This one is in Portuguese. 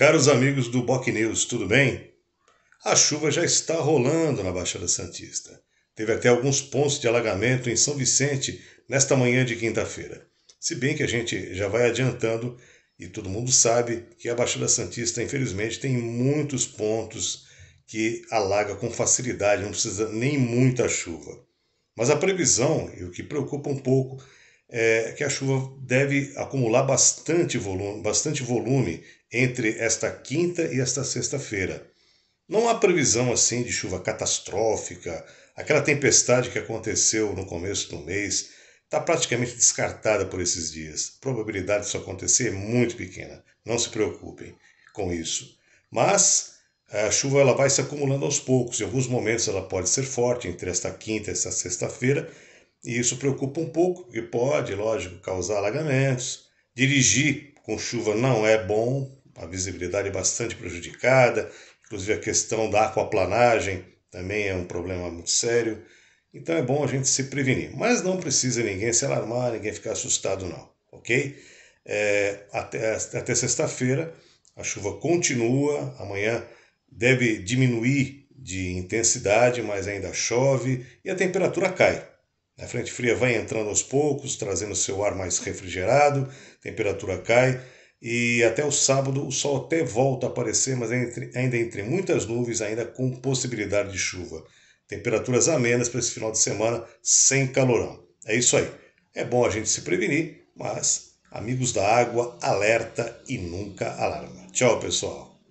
Caros amigos do Boc News, tudo bem? A chuva já está rolando na Baixada Santista. Teve até alguns pontos de alagamento em São Vicente nesta manhã de quinta-feira. Se bem que a gente já vai adiantando e todo mundo sabe que a Baixada Santista, infelizmente, tem muitos pontos que alaga com facilidade, não precisa nem muita chuva. Mas a previsão e o que preocupa um pouco é que a chuva deve acumular bastante volume, bastante volume entre esta quinta e esta sexta-feira. Não há previsão assim de chuva catastrófica. Aquela tempestade que aconteceu no começo do mês está praticamente descartada por esses dias. A probabilidade disso acontecer é muito pequena. Não se preocupem com isso. Mas eh, a chuva ela vai se acumulando aos poucos. Em alguns momentos ela pode ser forte entre esta quinta e esta sexta-feira. E isso preocupa um pouco, porque pode, lógico, causar alagamentos. Dirigir com chuva não é bom, a visibilidade bastante prejudicada, inclusive a questão da aquaplanagem também é um problema muito sério. Então é bom a gente se prevenir, mas não precisa ninguém se alarmar, ninguém ficar assustado não, ok? É, até, até sexta-feira a chuva continua, amanhã deve diminuir de intensidade, mas ainda chove e a temperatura cai. A frente fria vai entrando aos poucos, trazendo seu ar mais refrigerado, temperatura cai e até o sábado o sol até volta a aparecer, mas entre, ainda entre muitas nuvens, ainda com possibilidade de chuva. Temperaturas amenas para esse final de semana, sem calorão. É isso aí. É bom a gente se prevenir, mas amigos da água, alerta e nunca alarma. Tchau, pessoal.